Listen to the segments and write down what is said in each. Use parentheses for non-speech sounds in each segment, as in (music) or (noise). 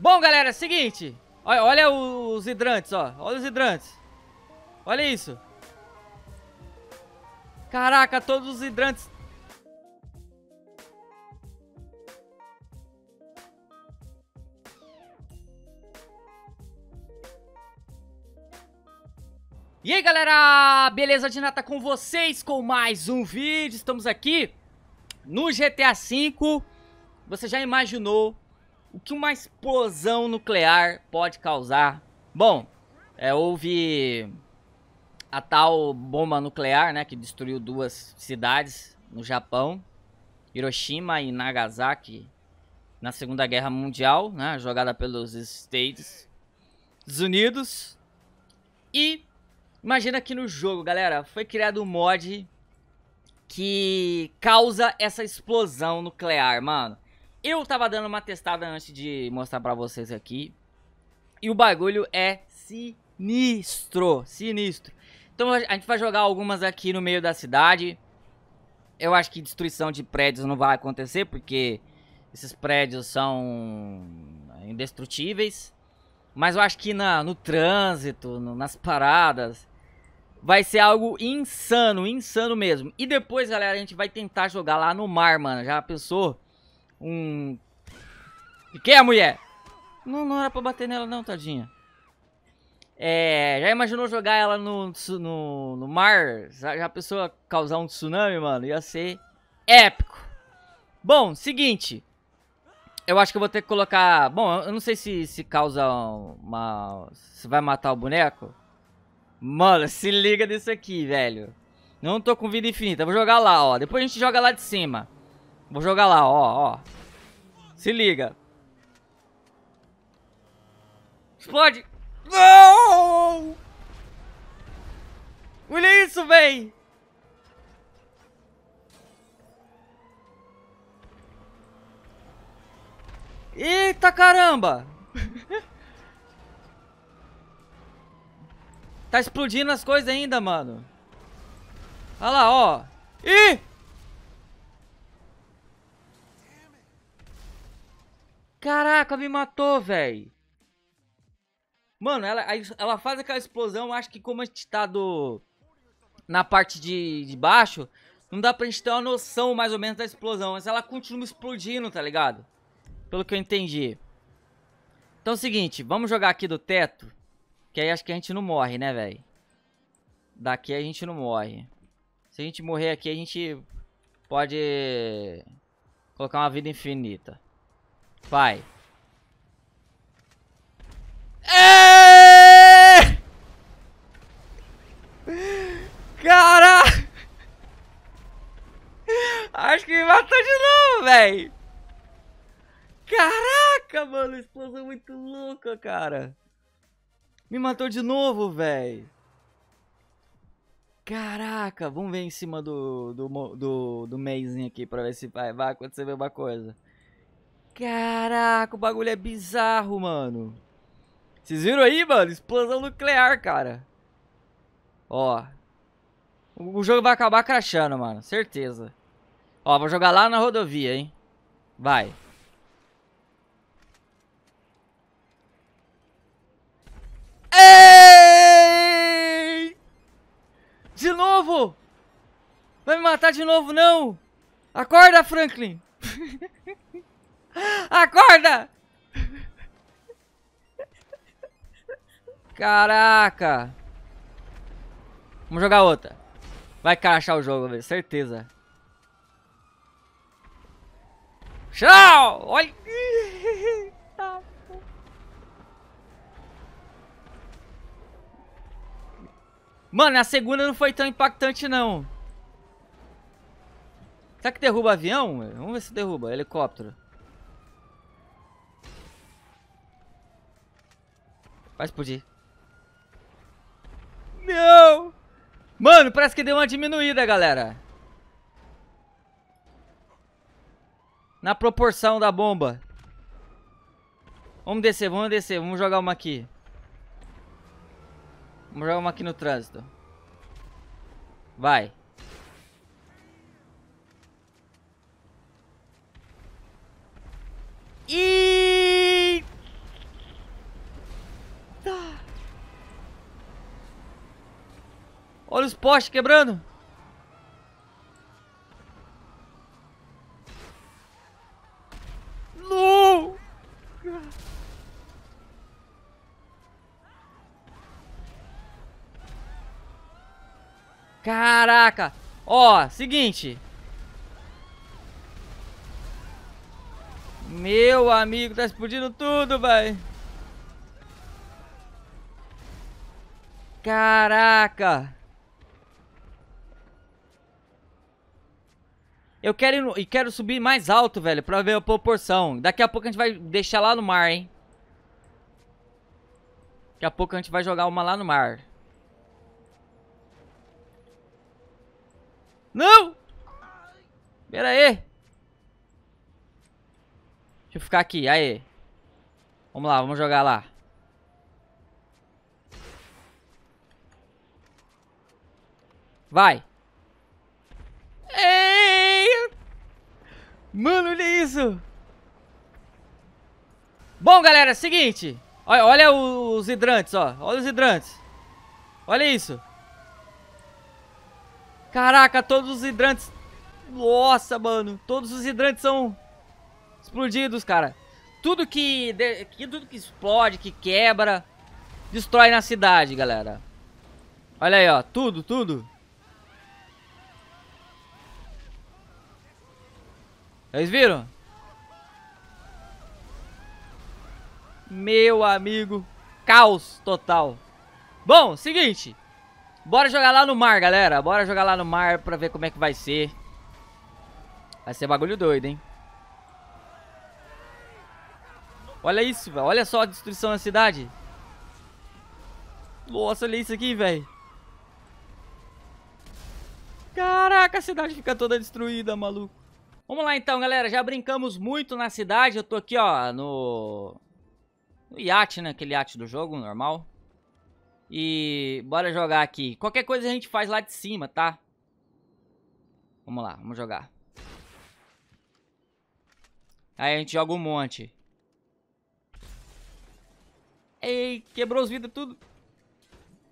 Bom, galera, seguinte. Olha, olha os hidrantes, ó. Olha os hidrantes. Olha isso. Caraca, todos os hidrantes E aí galera, beleza de nata tá com vocês com mais um vídeo, estamos aqui no GTA V, você já imaginou o que uma explosão nuclear pode causar? Bom, é, houve a tal bomba nuclear, né, que destruiu duas cidades no Japão, Hiroshima e Nagasaki, na Segunda Guerra Mundial, né, jogada pelos Estados Unidos. E imagina que no jogo, galera, foi criado um mod que causa essa explosão nuclear, mano. Eu tava dando uma testada antes de mostrar pra vocês aqui. E o bagulho é sinistro, sinistro. Então a gente vai jogar algumas aqui no meio da cidade. Eu acho que destruição de prédios não vai acontecer, porque esses prédios são indestrutíveis. Mas eu acho que na, no trânsito, no, nas paradas, vai ser algo insano, insano mesmo. E depois, galera, a gente vai tentar jogar lá no mar, mano. Já pensou? um... De quem é a mulher? Não, não era pra bater nela não, tadinha. É, já imaginou jogar ela no, no, no mar? Já, já pensou causar um tsunami, mano? Ia ser épico. Bom, seguinte. Eu acho que eu vou ter que colocar... Bom, eu não sei se, se causa uma... Se vai matar o boneco. Mano, (laughs) se liga nisso aqui, velho. Não tô com vida infinita. Vou jogar lá, ó. Depois a gente joga lá de cima. Vou jogar lá, ó, ó. Se liga. Explode! Não! Olha isso, véi! Eita caramba! tá explodindo as coisas ainda, mano. Olha lá, ó. Ih! Caraca, me matou, velho. Mano, ela, ela faz aquela explosão, acho que como a gente tá do... Na parte de, de baixo, não dá pra gente ter uma noção mais ou menos da explosão. Mas ela continua explodindo, tá ligado? Pelo que eu entendi. Então é o seguinte, vamos jogar aqui do teto. Que aí acho que a gente não morre, né, velho? Daqui a gente não morre. Se a gente morrer aqui, a gente pode colocar uma vida infinita. Vai. É! Cara! Acho que me matou de novo, velho. Caraca, mano. Explosão muito louca, cara. Me matou de novo, velho. Caraca, vamos ver em cima do, do, do, do meizinho aqui pra ver se vai, vai acontecer a mesma coisa. Caraca, o bagulho é bizarro, mano. Vocês viram aí, mano? Explosão nuclear, cara. Ó. O jogo vai acabar crachando, mano. Certeza. Ó, vou jogar lá na rodovia, hein. Vai. Ei! De novo! Vai me matar de novo, não! Acorda, Franklin! (laughs) Acorda! Caraca! Vamos jogar outra. Vai crachar o jogo, velho. Certeza. Tchau! Olha... Mano, a segunda não foi tão impactante, não. Será que derruba avião? Vamos ver se derruba. Helicóptero. Vai explodir. Não! Mano, parece que deu uma diminuída, galera. Na proporção da bomba. Vamos descer, vamos descer. Vamos jogar uma aqui. Vamos jogar uma aqui no trânsito. Vai. poste quebrando. Não! Caraca! Ó, seguinte. Meu amigo, tá explodindo tudo, velho. Caraca! Eu quero e quero subir mais alto, velho, pra ver a proporção. Daqui a pouco a gente vai deixar lá no mar, hein? Daqui a pouco a gente vai jogar uma lá no mar. Não! Pera aí. Deixa eu ficar aqui, aí. Vamos lá, vamos jogar lá. Vai. Mano, olha isso! Bom, galera, seguinte. Olha, olha os hidrantes, ó. Olha os hidrantes. Olha isso. Caraca, todos os hidrantes... Nossa, mano. Todos os hidrantes são explodidos, cara. Tudo que, de... tudo que explode, que quebra, destrói na cidade, galera. Olha aí, ó. Tudo, tudo. Vocês viram? Meu amigo, caos total. Bom, seguinte. Bora jogar lá no mar, galera. Bora jogar lá no mar pra ver como é que vai ser. Vai ser bagulho doido, hein? Olha isso, velho. Olha só a destruição da cidade. Nossa, olha isso aqui, velho. Caraca, a cidade fica toda destruída, maluco. Vamos lá então, galera. Já brincamos muito na cidade. Eu tô aqui, ó, no... No iate, né? Aquele iate do jogo, normal. E bora jogar aqui. Qualquer coisa a gente faz lá de cima, tá? Vamos lá, vamos jogar. Aí a gente joga um monte. Ei, quebrou os vidros tudo.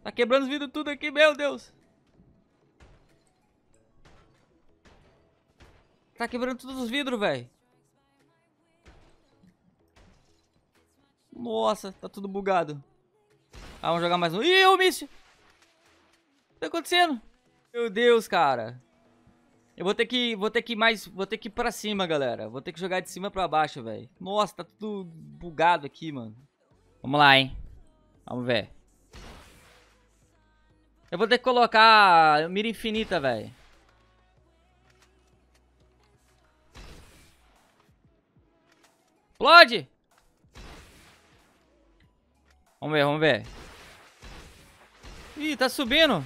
Tá quebrando os vidros tudo aqui, meu Deus. Tá quebrando todos os vidros, velho. Nossa, tá tudo bugado. Ah, vamos jogar mais um. Ih, o míssil! O que tá acontecendo? Meu Deus, cara. Eu vou ter que, vou ter que mais, vou ter que ir pra cima, galera. Vou ter que jogar de cima pra baixo, velho. Nossa, tá tudo bugado aqui, mano. Vamos lá, hein. Vamos ver. Eu vou ter que colocar mira infinita, velho. Explode! Vamos ver, vamos ver. Ih, tá subindo.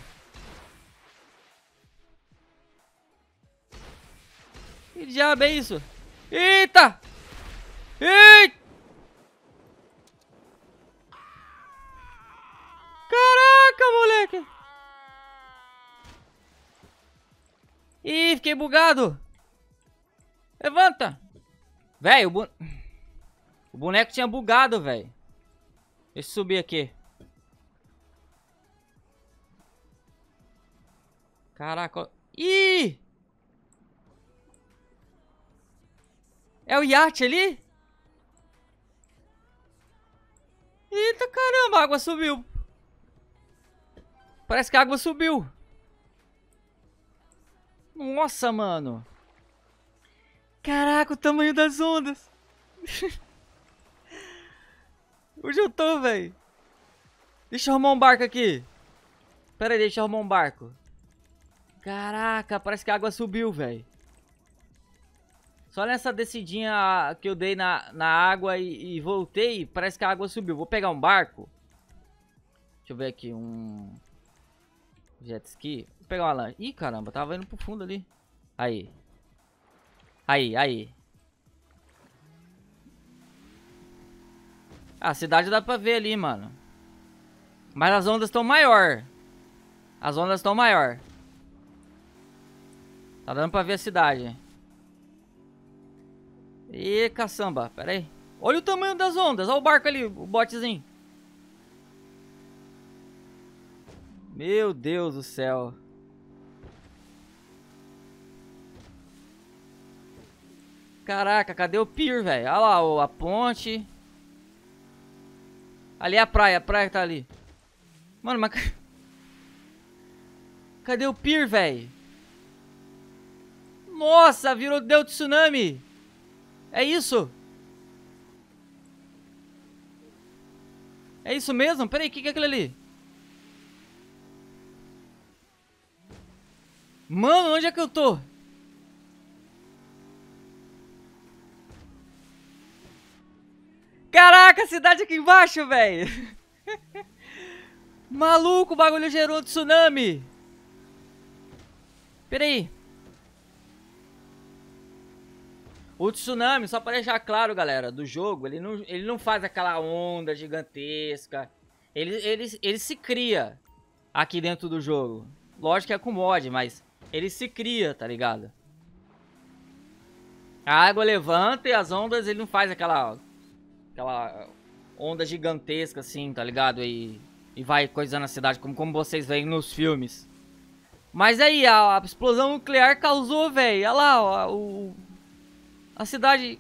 Que diabo é isso? Eita! Eita! Caraca, moleque! Ih, fiquei bugado! Levanta! Velho, o... O boneco tinha bugado, velho. Deixa eu subir aqui. Caraca. Ih! É o iate ali? Eita caramba, a água subiu. Parece que a água subiu. Nossa, mano. Caraca, o tamanho das ondas. (laughs) Onde eu tô, velho? Deixa eu arrumar um barco aqui. Pera aí, deixa eu arrumar um barco. Caraca, parece que a água subiu, velho. Só nessa descidinha que eu dei na, na água e, e, voltei, parece que a água subiu. Vou pegar um barco. Deixa eu ver aqui, um jet ski. Vou pegar uma lancha. Ih, caramba, tava indo pro fundo ali. Aí. Aí, aí. A cidade dá pra ver ali, mano. Mas as ondas estão maior. As ondas estão maior. Tá dando pra ver a cidade. E caçamba, pera aí. Olha o tamanho das ondas, olha o barco ali, o botezinho. Meu Deus do céu. Caraca, cadê o pier, velho? Olha lá, a ponte. Ali é a praia, a praia que tá ali. Mano, mas... (laughs) Cadê o pier, velho? Nossa, virou deu tsunami. É isso? É isso mesmo? Peraí, o que, que é aquilo ali? Mano, onde é que eu tô? Caraca, cidade aqui embaixo, velho. (laughs) Maluco, o bagulho gerou tsunami. Peraí. O tsunami, só pra deixar claro, galera, do jogo, ele não, ele não faz aquela onda gigantesca. Ele, ele, ele se cria aqui dentro do jogo. Lógico que é com mod, mas ele se cria, tá ligado? A água levanta e as ondas ele não faz aquela aquela onda gigantesca, assim, tá ligado? E, e vai coisando a cidade, como, como vocês veem nos filmes. Mas aí, a, a explosão nuclear causou, velho. Olha lá, ó, o, a cidade.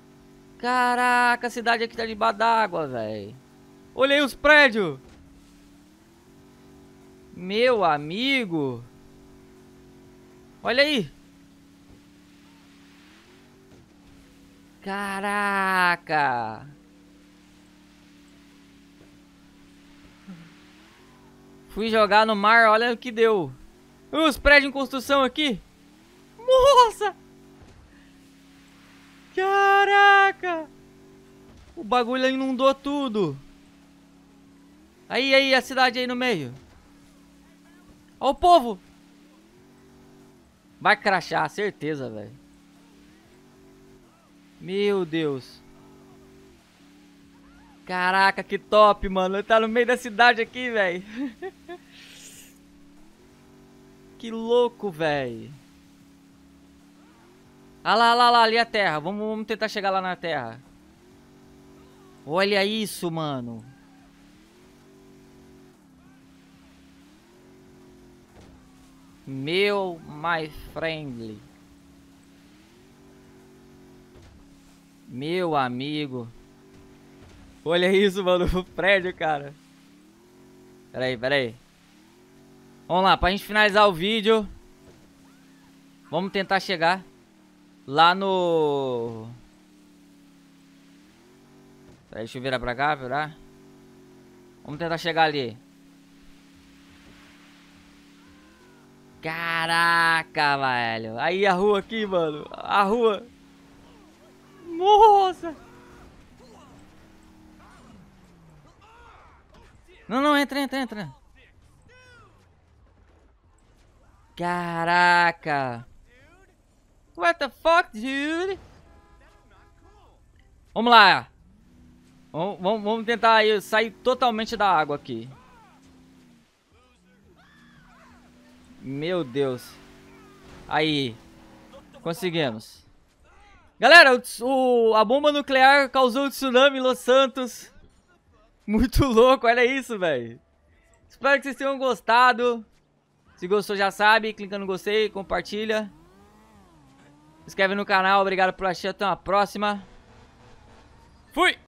Caraca, a cidade aqui tá debaixo d'água, velho. Olhei os prédios. Meu amigo. Olha aí. Caraca. Fui jogar no mar, olha o que deu. Os prédios em construção aqui. Nossa! Caraca! O bagulho inundou tudo. Aí, aí, a cidade aí no meio. Ó o povo! Vai crachar, certeza, velho. Meu Deus. Caraca, que top, mano. Ele tá no meio da cidade aqui, velho. (laughs) que louco, velho. Ah lá, lá, lá, ali é a terra. Vamos, vamos tentar chegar lá na terra. Olha isso, mano. Meu my friendly. Meu amigo. Olha isso, mano. O prédio, cara. Pera aí, pera aí. Vamos lá, pra gente finalizar o vídeo. Vamos tentar chegar lá no... Peraí, deixa eu virar pra cá, virar. Vamos tentar chegar ali. Caraca, velho. Aí a rua aqui, mano. A rua. Nossa. Não, não, entra, entra, entra. Caraca. What the fuck, dude? Vamos lá. Vamos, vamos, tentar sair totalmente da água aqui. Meu Deus. Aí. Conseguimos. Galera, o, a bomba nuclear causou o tsunami em Los Santos. Muito louco, olha isso, velho. Espero que vocês tenham gostado. Se gostou, já sabe. Clica no gostei, compartilha. Se inscreve no canal. Obrigado por assistir. Até uma próxima. Fui!